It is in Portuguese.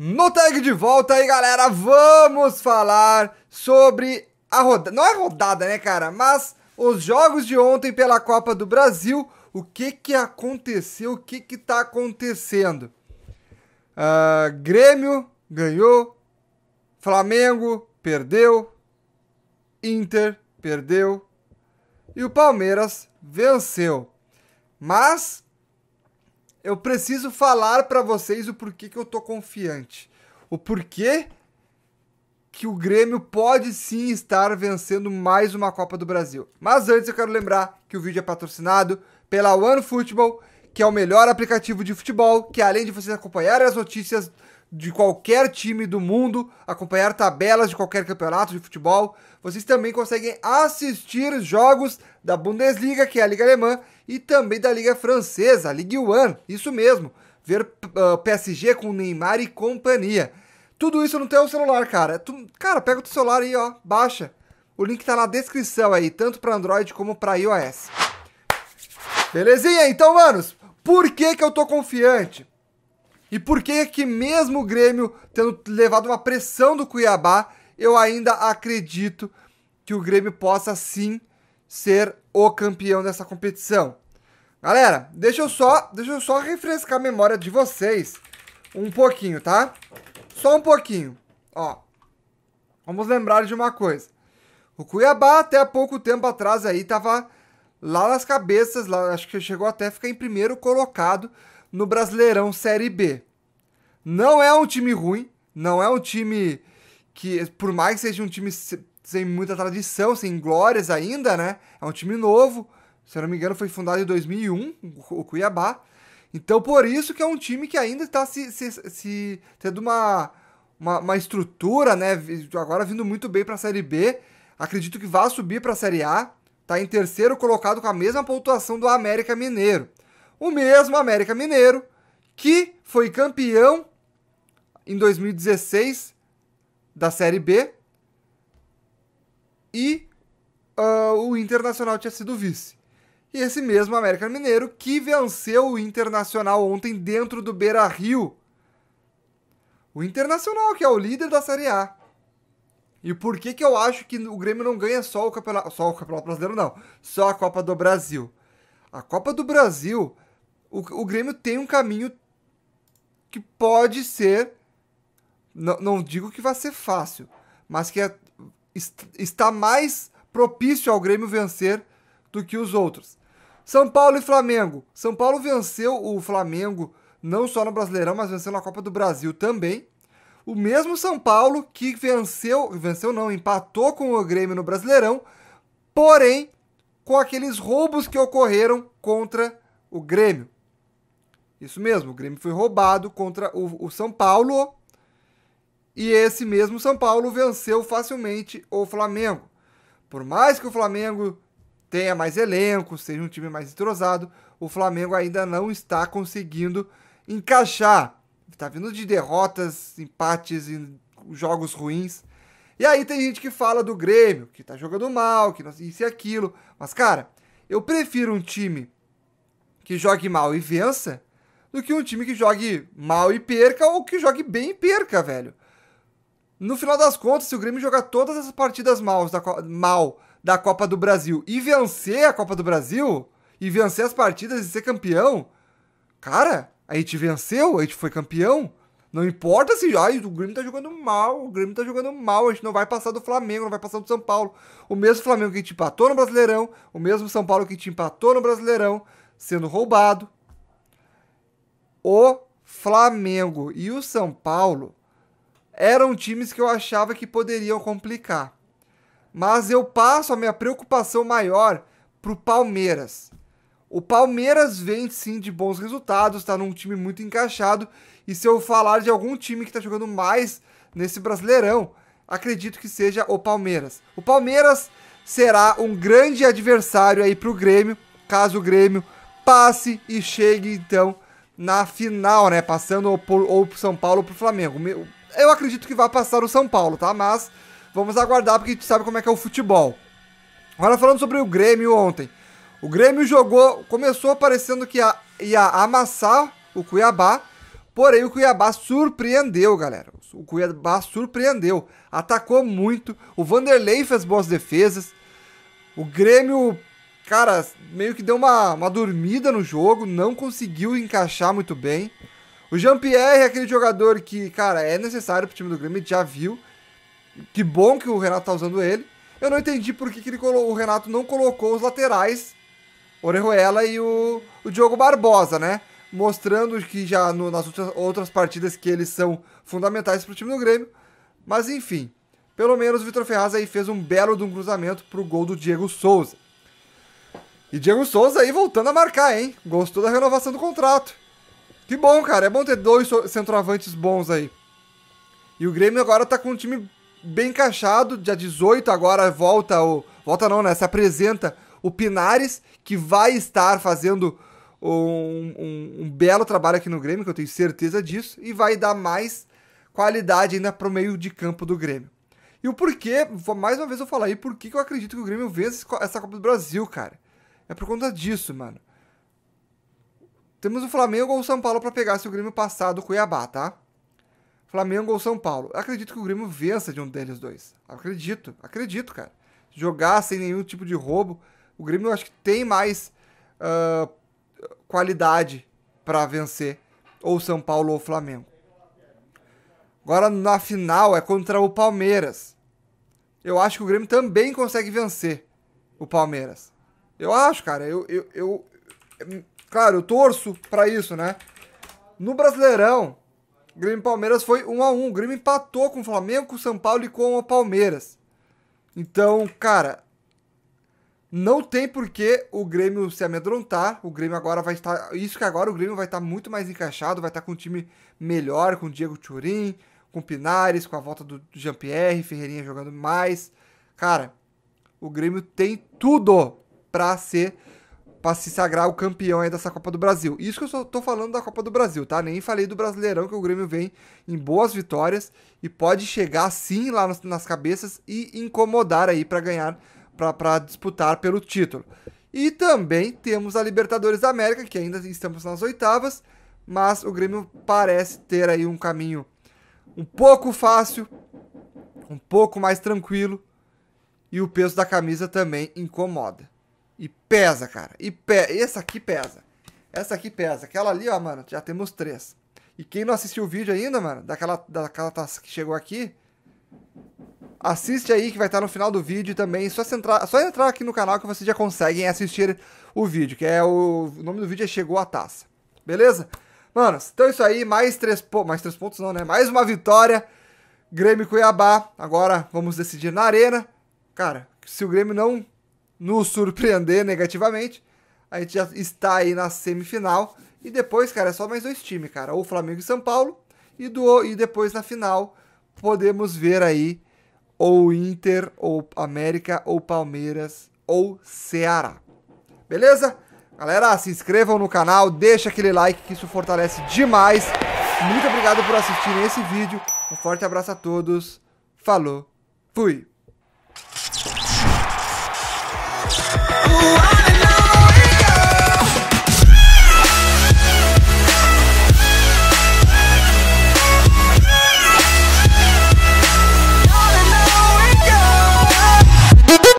No tag de volta aí, galera, vamos falar sobre a rodada. Não é rodada, né, cara? Mas os jogos de ontem pela Copa do Brasil. O que que aconteceu? O que que tá acontecendo? Uh, Grêmio ganhou. Flamengo perdeu. Inter perdeu. E o Palmeiras venceu. Mas eu preciso falar para vocês o porquê que eu tô confiante. O porquê que o Grêmio pode sim estar vencendo mais uma Copa do Brasil. Mas antes eu quero lembrar que o vídeo é patrocinado pela OneFootball, que é o melhor aplicativo de futebol, que além de vocês acompanharem as notícias de qualquer time do mundo, acompanhar tabelas de qualquer campeonato de futebol. Vocês também conseguem assistir jogos da Bundesliga, que é a Liga Alemã, e também da Liga Francesa, a Ligue 1. Isso mesmo, ver uh, ah, PSG com Neymar e companhia. Tudo isso no teu celular, cara. Tu, cara, pega o teu celular aí, ó, baixa. O link tá na descrição aí, tanto para Android como para iOS. Belezinha? Então, manos, por que que eu tô confiante? E por que que mesmo o Grêmio tendo levado uma pressão do Cuiabá, eu ainda acredito que o Grêmio possa sim ser o campeão dessa competição. Galera, deixa eu só, deixa eu só refrescar a memória de vocês um pouquinho, tá? Só um pouquinho. Ó. Vamos lembrar de uma coisa. O Cuiabá até pouco tempo atrás aí tava lá nas cabeças, lá, acho que chegou até a ficar em primeiro colocado no Brasileirão Série B. Não é um time ruim, não é um time que, por mais que seja um time sem muita tradição, sem glórias ainda, né? É um time novo, se eu não me engano foi fundado em 2001, o Cuiabá. Então, por isso que é um time que ainda está se, se, se, tendo uma, uma, uma, estrutura, né? Agora vindo muito bem para a Série B. Acredito que vá subir para a Série A. Está em terceiro colocado com a mesma pontuação do América Mineiro o mesmo América Mineiro que foi campeão em 2016 da Série B e uh, o Internacional tinha sido vice. E esse mesmo América Mineiro que venceu o Internacional ontem dentro do Beira Rio. O Internacional, que é o líder da Série A. E por que, que eu acho que o Grêmio não ganha só o Campeonato, só o Campeonato Brasileiro, não. Só a Copa do Brasil. A Copa do Brasil o, o Grêmio tem um caminho que pode ser. Não, não digo que vai ser fácil, mas que é, está mais propício ao Grêmio vencer do que os outros. São Paulo e Flamengo. São Paulo venceu o Flamengo não só no Brasileirão, mas venceu na Copa do Brasil também. O mesmo São Paulo que venceu, venceu não, empatou com o Grêmio no Brasileirão, porém com aqueles roubos que ocorreram contra o Grêmio. Isso mesmo, o Grêmio foi roubado contra o, o São Paulo. E esse mesmo São Paulo venceu facilmente o Flamengo. Por mais que o Flamengo tenha mais elenco, seja um time mais entrosado, o Flamengo ainda não está conseguindo encaixar. Está vindo de derrotas, empates e jogos ruins. E aí tem gente que fala do Grêmio, que está jogando mal, que isso e aquilo. Mas, cara, eu prefiro um time que jogue mal e vença do que um time que jogue mal e perca ou que jogue bem e perca, velho. No final das contas, se o Grêmio jogar todas as partidas mal da, mal da Copa do Brasil e vencer a Copa do Brasil, e vencer as partidas e ser campeão, cara, a gente venceu, a gente foi campeão. Não importa se ah, o Grêmio tá jogando mal, o Grêmio tá jogando mal, a gente não vai passar do Flamengo, não vai passar do São Paulo. O mesmo Flamengo que te empatou no Brasileirão, o mesmo São Paulo que te empatou no Brasileirão, sendo roubado, o Flamengo e o São Paulo eram times que eu achava que poderiam complicar. Mas eu passo a minha preocupação maior para o Palmeiras. O Palmeiras vem sim de bons resultados, está num time muito encaixado. E se eu falar de algum time que está jogando mais nesse Brasileirão, acredito que seja o Palmeiras. O Palmeiras será um grande adversário aí para o Grêmio, caso o Grêmio passe e chegue então na final, né? Passando por, ou São Paulo ou pro Flamengo. Eu acredito que vai passar o São Paulo, tá? Mas vamos aguardar porque a gente sabe como é que é o futebol. Agora falando sobre o Grêmio ontem. O Grêmio jogou, começou parecendo que ia, ia amassar o Cuiabá, porém o Cuiabá surpreendeu, galera. O Cuiabá surpreendeu, atacou muito, o Vanderlei fez boas defesas. O Grêmio cara, meio que deu uma, uma dormida no jogo, não conseguiu encaixar muito bem. O Jean-Pierre é aquele jogador que, cara, é necessário pro time do Grêmio, já viu. Que bom que o Renato tá usando ele. Eu não entendi por que, que ele o Renato não colocou os laterais, Orejuela e o, o Diogo Barbosa, né? Mostrando que já no, nas outras, outras partidas que eles são fundamentais pro time do Grêmio. Mas enfim, pelo menos o Vitor Ferraz aí fez um belo de um cruzamento pro gol do Diego Souza. E Diego Souza aí voltando a marcar, hein? Gostou da renovação do contrato. Que bom, cara. É bom ter dois centroavantes bons aí. E o Grêmio agora tá com um time bem encaixado. Dia 18 agora volta o... Volta não, né? Se apresenta o Pinares, que vai estar fazendo um, um, um belo trabalho aqui no Grêmio, que eu tenho certeza disso. E vai dar mais qualidade ainda pro meio de campo do Grêmio. E o porquê, mais uma vez eu vou falar aí, por que eu acredito que o Grêmio vence essa Copa do Brasil, cara. É por conta disso, mano. Temos o Flamengo ou o São Paulo para pegar se o Grêmio passar do Cuiabá, tá? Flamengo ou São Paulo. Eu acredito que o Grêmio vença de um deles dois. Acredito, acredito, cara. Jogar sem nenhum tipo de roubo, o Grêmio eu acho que tem mais uh, qualidade para vencer ou São Paulo ou Flamengo. Agora na final é contra o Palmeiras. Eu acho que o Grêmio também consegue vencer o Palmeiras. Eu acho, cara. Eu, eu, eu hum, claro, eu torço para isso, né? No Brasileirão, Grêmio e Palmeiras foi 1 a 1. O Grêmio empatou com o Flamengo, com o São Paulo e com o Palmeiras. Então, cara, não tem por que o Grêmio se amedrontar. O Grêmio agora vai estar, isso que agora o Grêmio vai estar muito mais encaixado, vai estar com um time melhor, com o Diego Turim, com o Pinares, com a volta do Jean-Pierre, Ferreirinha jogando mais. Cara, o Grêmio tem tudo para ser para se sagrar o campeão aí dessa Copa do Brasil. Isso que eu só tô falando da Copa do Brasil, tá? Nem falei do Brasileirão que o Grêmio vem em boas vitórias e pode chegar sim lá nas, nas cabeças e incomodar aí para ganhar para disputar pelo título. E também temos a Libertadores da América, que ainda estamos nas oitavas, mas o Grêmio parece ter aí um caminho um pouco fácil, um pouco mais tranquilo e o peso da camisa também incomoda. E pesa, cara. E pe... essa aqui pesa. Essa aqui pesa. Aquela ali, ó, mano, já temos três. E quem não assistiu o vídeo ainda, mano, daquela, daquela taça que chegou aqui, assiste aí que vai estar no final do vídeo também. Só entrar, só entrar aqui no canal que vocês já conseguem assistir o vídeo, que é o, o nome do vídeo é Chegou a Taça. Beleza? Mano, então é isso aí, mais três, po... mais três pontos não, né? Mais uma vitória, Grêmio Cuiabá. Agora vamos decidir na arena. Cara, se o Grêmio não nos surpreender negativamente. A gente já está aí na semifinal. E depois, cara, é só mais dois times, cara. Ou Flamengo e São Paulo. E, do, e depois na final podemos ver aí ou Inter, ou América, ou Palmeiras, ou Ceará. Beleza? Galera, se inscrevam no canal, deixa aquele like que isso fortalece demais. Muito obrigado por assistirem esse vídeo. Um forte abraço a todos. Falou. Fui. Ooh,